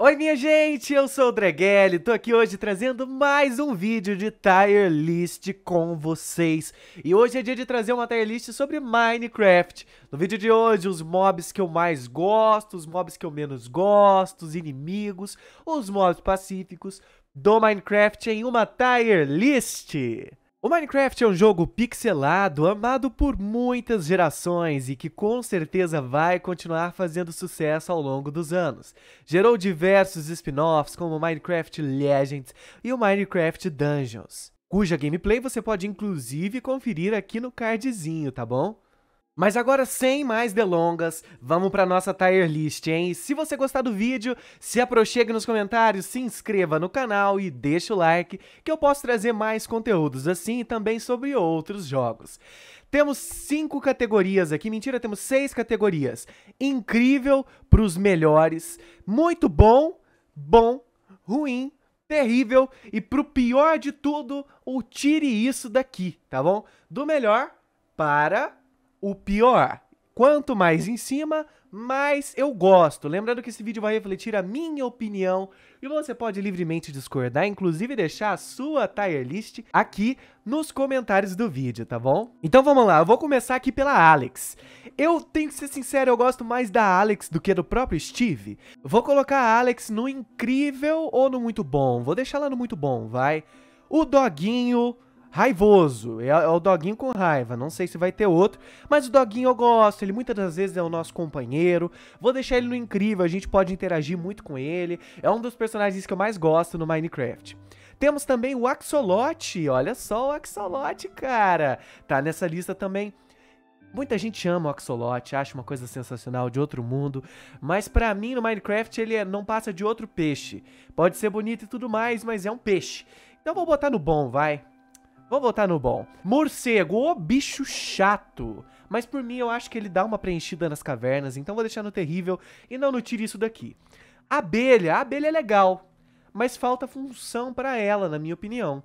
Oi minha gente, eu sou o Dreguelli, tô aqui hoje trazendo mais um vídeo de tier list com vocês. E hoje é dia de trazer uma tier list sobre Minecraft. No vídeo de hoje, os mobs que eu mais gosto, os mobs que eu menos gosto, os inimigos, os mobs pacíficos do Minecraft em uma tier list. O Minecraft é um jogo pixelado, amado por muitas gerações e que com certeza vai continuar fazendo sucesso ao longo dos anos. Gerou diversos spin-offs como Minecraft Legends e o Minecraft Dungeons, cuja gameplay você pode inclusive conferir aqui no cardzinho, tá bom? Mas agora, sem mais delongas, vamos para nossa tier list, hein? E se você gostar do vídeo, se aproxime nos comentários, se inscreva no canal e deixe o like, que eu posso trazer mais conteúdos assim e também sobre outros jogos. Temos cinco categorias aqui, mentira, temos seis categorias. Incrível para os melhores, muito bom, bom, ruim, terrível e pro pior de tudo, o tire isso daqui, tá bom? Do melhor para o pior. Quanto mais em cima, mais eu gosto. Lembrando que esse vídeo vai refletir a minha opinião e você pode livremente discordar, inclusive deixar a sua tier list aqui nos comentários do vídeo, tá bom? Então vamos lá, eu vou começar aqui pela Alex. Eu tenho que ser sincero, eu gosto mais da Alex do que do próprio Steve. Vou colocar a Alex no incrível ou no muito bom? Vou deixar ela no muito bom, vai. O Doguinho raivoso. É, é, o doguinho com raiva. Não sei se vai ter outro. Mas o doguinho eu gosto. Ele muitas das vezes é o nosso companheiro. Vou deixar ele no incrível. A gente pode interagir muito com ele. É um dos personagens que eu mais gosto no Minecraft. Temos também o Axolote. Olha só o Axolote, cara. Tá nessa lista também. Muita gente ama o Axolote, acha uma coisa sensacional de outro mundo, mas para mim no Minecraft ele é, não passa de outro peixe. Pode ser bonito e tudo mais, mas é um peixe. Então vou botar no bom, vai. Vamos voltar no bom. Morcego, ô bicho chato. Mas por mim eu acho que ele dá uma preenchida nas cavernas, então vou deixar no terrível e não no tire isso daqui. Abelha, a abelha é legal, mas falta função para ela, na minha opinião.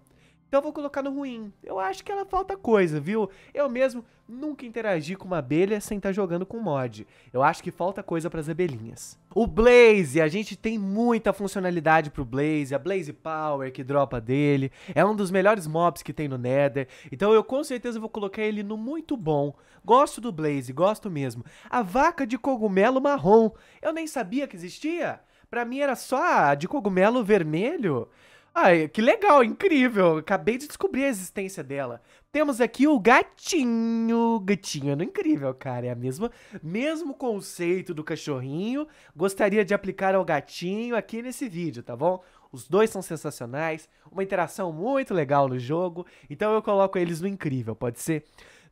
Então eu vou colocar no ruim. Eu acho que ela falta coisa, viu? Eu mesmo nunca interagi com uma abelha sem estar tá jogando com mod. Eu acho que falta coisa para as abelhinhas. O Blaze, a gente tem muita funcionalidade pro Blaze, a Blaze Power que dropa dele, é um dos melhores mobs que tem no Nether, então eu com certeza vou colocar ele no muito bom. Gosto do Blaze, gosto mesmo. A vaca de cogumelo marrom, eu nem sabia que existia. Pra mim era só a de cogumelo vermelho. Ai, que legal, incrível. Acabei de descobrir a existência dela. Temos aqui o gatinho. Gatinho é incrível, cara. É a mesma, mesmo conceito do cachorrinho. Gostaria de aplicar ao gatinho aqui nesse vídeo, tá bom? Os dois são sensacionais, uma interação muito legal no jogo, então eu coloco eles no incrível, pode ser?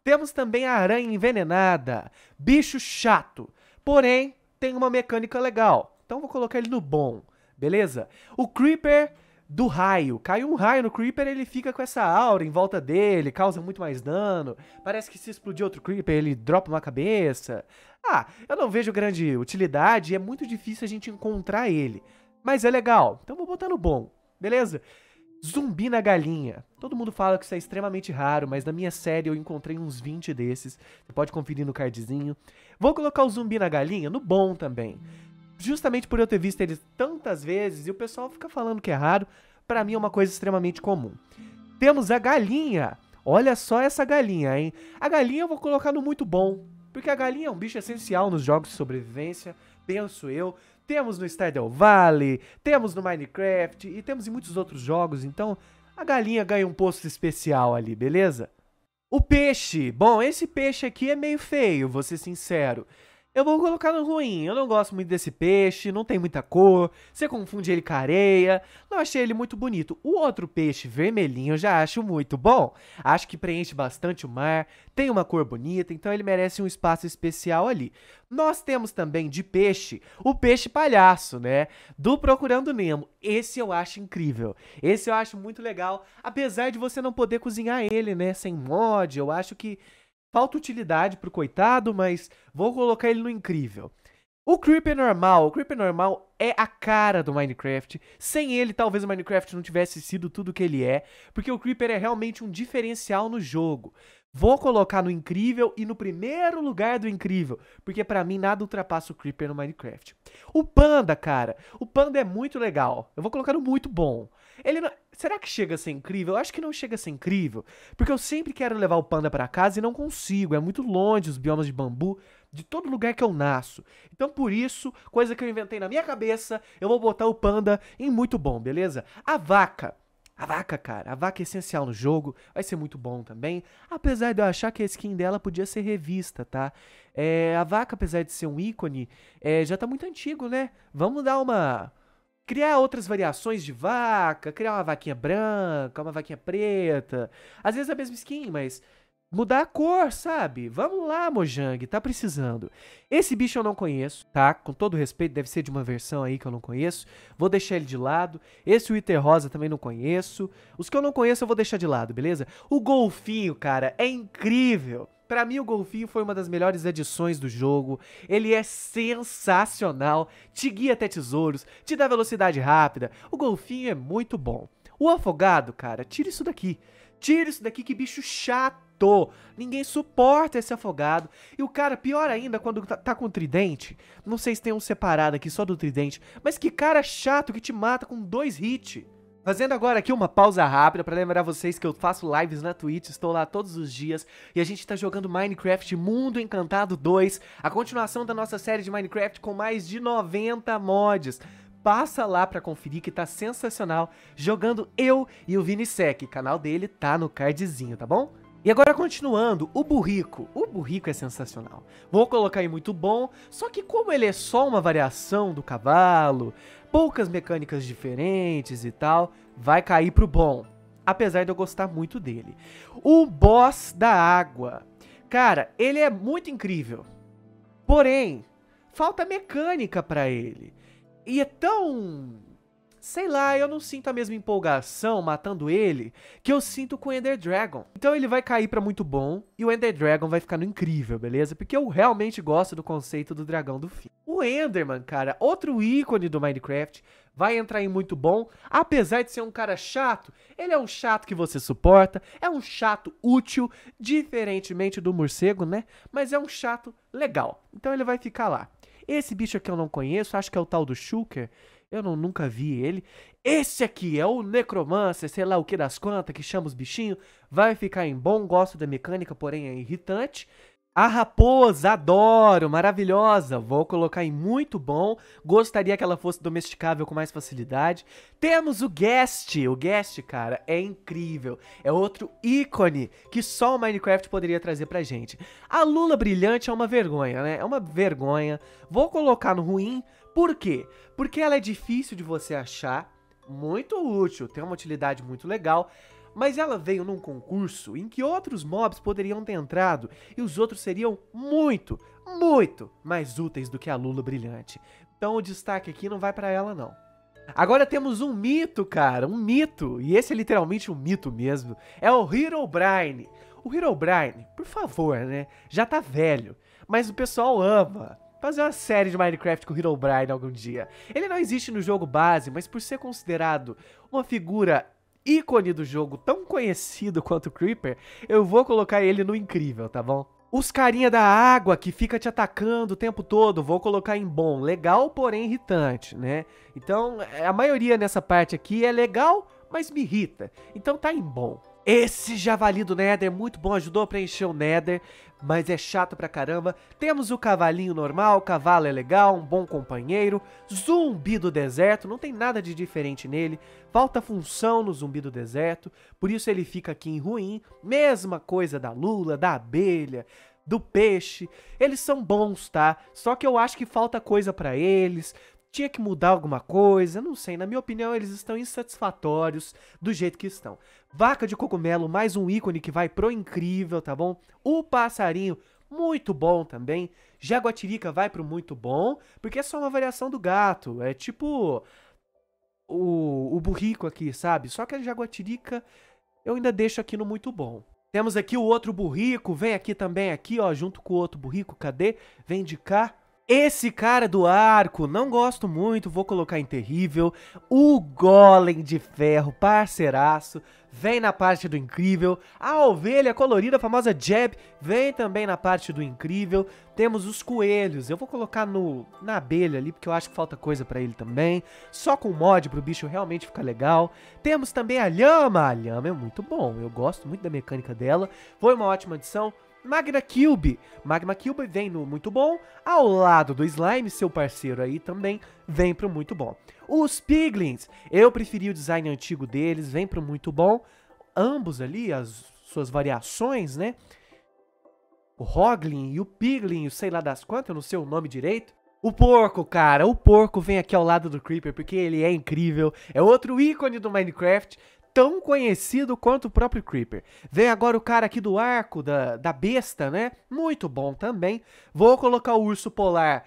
Temos também a aranha envenenada, bicho chato, porém tem uma mecânica legal, então vou colocar ele no bom, beleza? O Creeper do raio. Cai um raio no Creeper, ele fica com essa aura em volta dele, causa muito mais dano. Parece que se explodir outro Creeper, ele dropa uma cabeça. Ah, eu não vejo grande utilidade e é muito difícil a gente encontrar ele. Mas é legal, então vou botar no bom, beleza? Zumbi na galinha. Todo mundo fala que isso é extremamente raro, mas na minha série eu encontrei uns 20 desses. Você pode conferir no cardzinho. Vou colocar o zumbi na galinha no bom também justamente por eu ter visto eles tantas vezes e o pessoal fica falando que é raro, para mim é uma coisa extremamente comum. Temos a galinha. Olha só essa galinha, hein? A galinha eu vou colocar no muito bom, porque a galinha é um bicho essencial nos jogos de sobrevivência, penso eu. Temos no Stardew Valley, temos no Minecraft e temos em muitos outros jogos, então a galinha ganha um posto especial ali, beleza? O peixe. Bom, esse peixe aqui é meio feio, vou ser sincero. Eu vou colocar no ruim. Eu não gosto muito desse peixe, não tem muita cor. Você confunde ele com areia. Não achei ele muito bonito. O outro peixe vermelhinho eu já acho muito bom. Acho que preenche bastante o mar, tem uma cor bonita, então ele merece um espaço especial ali. Nós temos também de peixe o peixe palhaço, né? Do Procurando Nemo. Esse eu acho incrível. Esse eu acho muito legal, apesar de você não poder cozinhar ele, né? Sem mod, eu acho que falta utilidade pro coitado, mas vou colocar ele no incrível. O Creeper normal, o Creeper normal é a cara do Minecraft. Sem ele, talvez o Minecraft não tivesse sido tudo que ele é, porque o Creeper é realmente um diferencial no jogo. Vou colocar no incrível e no primeiro lugar do incrível, porque para mim nada ultrapassa o Creeper no Minecraft. O Panda, cara, o Panda é muito legal. Eu vou colocar no muito bom. Ele não, Será que chega a ser incrível? Eu acho que não chega a ser incrível, porque eu sempre quero levar o panda para casa e não consigo. É muito longe os biomas de bambu de todo lugar que eu nasço. Então, por isso, coisa que eu inventei na minha cabeça, eu vou botar o panda em muito bom, beleza? A vaca. A vaca, cara, a vaca é essencial no jogo, vai ser muito bom também. Apesar de eu achar que a skin dela podia ser revista, tá? É, a vaca, apesar de ser um ícone, é, já tá muito antigo, né? Vamos dar uma criar outras variações de vaca, criar uma vaquinha branca, uma vaquinha preta. Às vezes a mesma skin, mas mudar a cor, sabe? Vamos lá, Mojang, tá precisando. Esse bicho eu não conheço, tá? Com todo respeito, deve ser de uma versão aí que eu não conheço. Vou deixar ele de lado. Esse Wither Rosa também não conheço. Os que eu não conheço eu vou deixar de lado, beleza? O golfinho, cara, é incrível. Para mim, o golfinho foi uma das melhores edições do jogo. Ele é sensacional, te guia até tesouros, te dá velocidade rápida. O golfinho é muito bom. O afogado, cara, tira isso daqui. Tira isso daqui, que bicho chato. Ninguém suporta esse afogado. E o cara, pior ainda, quando tá, tá com o tridente. Não sei se tem um separado aqui só do tridente. Mas que cara chato que te mata com dois hits. Fazendo agora aqui uma pausa rápida para lembrar vocês que eu faço lives na Twitch, estou lá todos os dias e a gente está jogando Minecraft Mundo Encantado 2, a continuação da nossa série de Minecraft com mais de 90 mods. Passa lá para conferir que tá sensacional, jogando eu e o Vinisec, canal dele tá no cardzinho, tá bom? E agora continuando, o burrico. O burrico é sensacional. Vou colocar aí muito bom, só que como ele é só uma variação do cavalo, poucas mecânicas diferentes e tal, vai cair pro bom. Apesar de eu gostar muito dele. O boss da água. Cara, ele é muito incrível. Porém, falta mecânica para ele. E é tão. Sei lá, eu não sinto a mesma empolgação matando ele que eu sinto com o Ender Dragon. Então ele vai cair para muito bom e o Ender Dragon vai ficar no incrível, beleza? Porque eu realmente gosto do conceito do dragão do fim o Enderman, cara, outro ícone do Minecraft, vai entrar em muito bom. Apesar de ser um cara chato, ele é um chato que você suporta, é um chato útil, diferentemente do morcego, né? Mas é um chato legal. Então ele vai ficar lá. Esse bicho aqui eu não conheço, acho que é o tal do Shulker. Eu não, nunca vi ele. Esse aqui é o Necromancer, sei lá o que das quantas, que chama os bichinhos. Vai ficar em bom, gosto da mecânica, porém é irritante. A raposa, adoro, maravilhosa. Vou colocar em muito bom. Gostaria que ela fosse domesticável com mais facilidade. Temos o guest. O guest, cara, é incrível. É outro ícone que só o Minecraft poderia trazer pra gente. A lula brilhante é uma vergonha, né? É uma vergonha. Vou colocar no ruim. Por quê? Porque ela é difícil de você achar, muito útil, tem uma utilidade muito legal. Mas ela veio num concurso em que outros mobs poderiam ter entrado e os outros seriam muito, muito mais úteis do que a Lula brilhante. Então o destaque aqui não vai para ela não. Agora temos um mito, cara, um mito, e esse é literalmente um mito mesmo. É o Herobrine. O Herobrine, por favor, né? Já tá velho, mas o pessoal ama fazer uma série de Minecraft com o Herobrine algum dia. Ele não existe no jogo base, mas por ser considerado uma figura ícone do jogo, tão conhecido quanto o Creeper, eu vou colocar ele no incrível, tá bom? Os carinha da água que fica te atacando o tempo todo, vou colocar em bom. Legal, porém irritante, né? Então, é, a maioria nessa parte aqui é legal, mas me irrita. Então tá em bom. Esse javali do Nether, é muito bom, ajudou a preencher o Nether, mas é chato pra caramba. Temos o cavalinho normal, o cavalo é legal, um bom companheiro. Zumbi do deserto, não tem nada de diferente nele. Falta função no zumbi do deserto, por isso ele fica aqui em ruim. Mesma coisa da lula, da abelha, do peixe. Eles são bons, tá? Só que eu acho que falta coisa para eles, tinha que mudar alguma coisa, não sei. Na minha opinião, eles estão insatisfatórios do jeito que estão. Vaca de cogumelo, mais um ícone que vai pro incrível, tá bom? O passarinho, muito bom também. Jaguatirica vai pro muito bom, porque é só uma variação do gato. É tipo o, o burrico aqui, sabe? Só que a jaguatirica eu ainda deixo aqui no muito bom. Temos aqui o outro burrico, vem aqui também aqui, ó, junto com o outro burrico, cadê? Vem de cá, esse cara do arco, não gosto muito, vou colocar em terrível. O Golem de Ferro, parceiraço, vem na parte do incrível. A ovelha colorida, a famosa Jeb, vem também na parte do incrível. Temos os coelhos, eu vou colocar no na abelha ali, porque eu acho que falta coisa pra ele também. Só com mod pro bicho realmente ficar legal. Temos também a lhama, a lhama é muito bom, eu gosto muito da mecânica dela. Foi uma ótima adição. Magna Cube. Magma Cube vem no muito bom, ao lado do Slime, seu parceiro aí também, vem pro muito bom. Os Piglins, eu preferi o design antigo deles, vem pro muito bom. Ambos ali, as suas variações, né? O Hoglin e o Piglin, sei lá das quantas, eu não sei o nome direito. O porco, cara, o porco vem aqui ao lado do Creeper porque ele é incrível, é outro ícone do Minecraft, tão conhecido quanto o próprio Creeper. Vem agora o cara aqui do arco, da, da besta, né? Muito bom também. Vou colocar o urso polar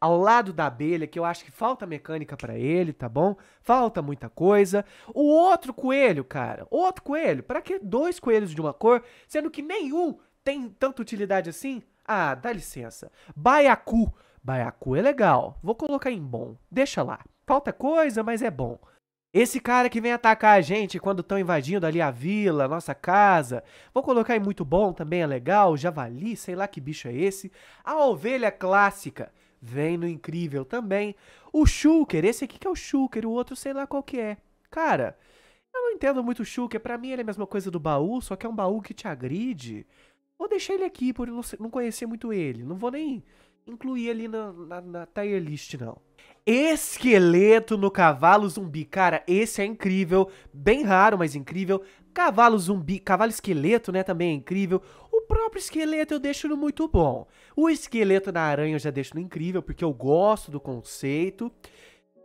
ao lado da abelha, que eu acho que falta mecânica para ele, tá bom? Falta muita coisa. O outro coelho, cara, outro coelho, para que dois coelhos de uma cor, sendo que nenhum tem tanta utilidade assim? Ah, dá licença. Baiacu. Baiacu é legal. Vou colocar em bom. Deixa lá. Falta coisa, mas é bom. Esse cara que vem atacar a gente quando estão invadindo ali a vila, nossa casa. Vou colocar aí muito bom, também é legal. Javali, sei lá que bicho é esse. A ovelha clássica. Vem no incrível também. O Shulker, esse aqui que é o Shulker, o outro sei lá qual que é. Cara, eu não entendo muito o Shulker. Pra mim ele é a mesma coisa do baú, só que é um baú que te agride. Vou deixar ele aqui por não, não conhecer muito ele. Não vou nem incluir ali na, na, na tier list, não. Esqueleto no cavalo zumbi. Cara, esse é incrível. Bem raro, mas incrível. Cavalo zumbi, cavalo esqueleto, né? Também é incrível. O próprio esqueleto eu deixo no muito bom. O esqueleto na aranha eu já deixo no incrível, porque eu gosto do conceito.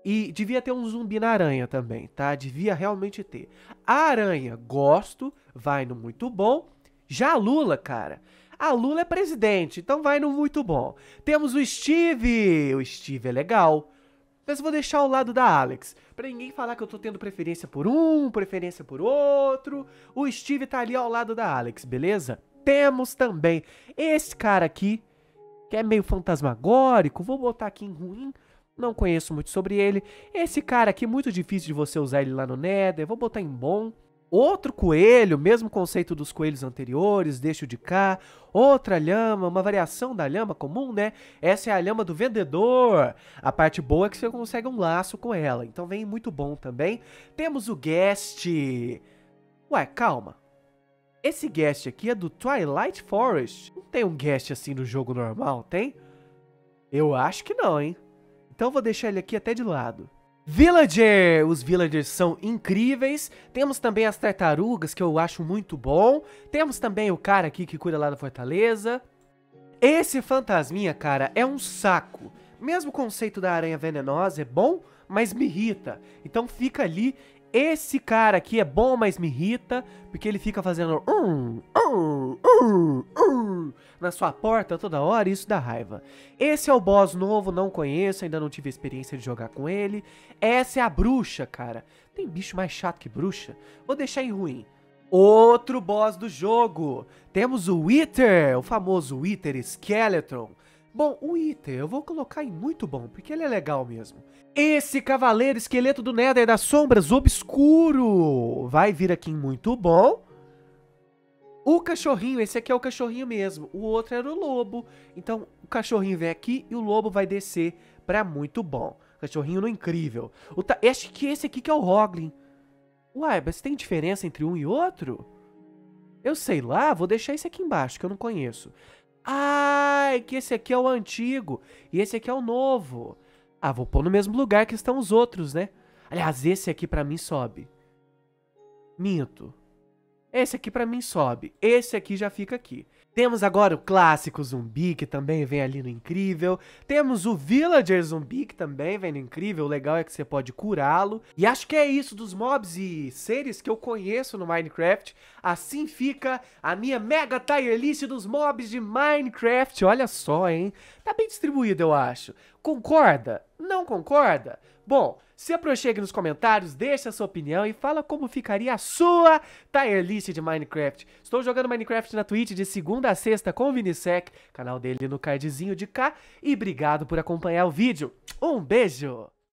E devia ter um zumbi na aranha também, tá? Devia realmente ter. A aranha, gosto, vai no muito bom. Já a Lula, cara. A ah, Lula é presidente, então vai no muito bom. Temos o Steve. O Steve é legal. Mas eu vou deixar ao lado da Alex. Pra ninguém falar que eu tô tendo preferência por um, preferência por outro. O Steve tá ali ao lado da Alex, beleza? Temos também esse cara aqui, que é meio fantasmagórico. Vou botar aqui em ruim. Não conheço muito sobre ele. Esse cara aqui, muito difícil de você usar ele lá no Nether. Vou botar em bom outro coelho, mesmo conceito dos coelhos anteriores, deixo de cá, outra lhama, uma variação da lhama comum, né? Essa é a lhama do vendedor. A parte boa é que você consegue um laço com ela, então vem muito bom também. Temos o guest. Ué, calma. Esse guest aqui é do Twilight Forest. Não tem um guest assim no jogo normal, tem? Eu acho que não, hein? Então vou deixar ele aqui até de lado. Villager! Os Villagers são incríveis. Temos também as tartarugas, que eu acho muito bom. Temos também o cara aqui que cuida lá da fortaleza. Esse fantasminha, cara, é um saco. Mesmo o conceito da aranha venenosa é bom, mas me irrita. Então fica ali esse cara aqui é bom, mas me irrita, porque ele fica fazendo um, um, um, um, na sua porta toda hora e isso dá raiva. Esse é o boss novo, não conheço, ainda não tive experiência de jogar com ele. Essa é a bruxa, cara. Tem bicho mais chato que bruxa? Vou deixar em ruim. Outro boss do jogo. Temos o Wither, o famoso Wither Skeleton. Bom, o Iter eu vou colocar em muito bom, porque ele é legal mesmo. Esse cavaleiro esqueleto do Nether das sombras obscuro vai vir aqui em muito bom. O cachorrinho, esse aqui é o cachorrinho mesmo, o outro era o lobo. Então o cachorrinho vem aqui e o lobo vai descer pra muito bom. Cachorrinho no incrível. O ta... Acho que esse aqui que é o Hoglin. Uai, mas tem diferença entre um e outro? Eu sei lá, vou deixar esse aqui embaixo, que eu não conheço. Ah, é que esse aqui é o antigo e esse aqui é o novo. Ah, vou pôr no mesmo lugar que estão os outros, né? Aliás, esse aqui pra mim sobe. Minto. Esse aqui pra mim sobe. Esse aqui já fica aqui. Temos agora o clássico zumbi, que também vem ali no incrível. Temos o villager zumbi, que também vem no incrível. O legal é que você pode curá-lo. E acho que é isso dos mobs e seres que eu conheço no Minecraft. Assim fica a minha mega tier list dos mobs de Minecraft. Olha só, hein? Tá bem distribuído, eu acho. Concorda? Não concorda? Bom, se aproxime nos comentários, deixe a sua opinião e fala como ficaria a sua tier list de Minecraft. Estou jogando Minecraft na Twitch de segunda a sexta com o Vinisec, canal dele no cardzinho de cá. E obrigado por acompanhar o vídeo. Um beijo!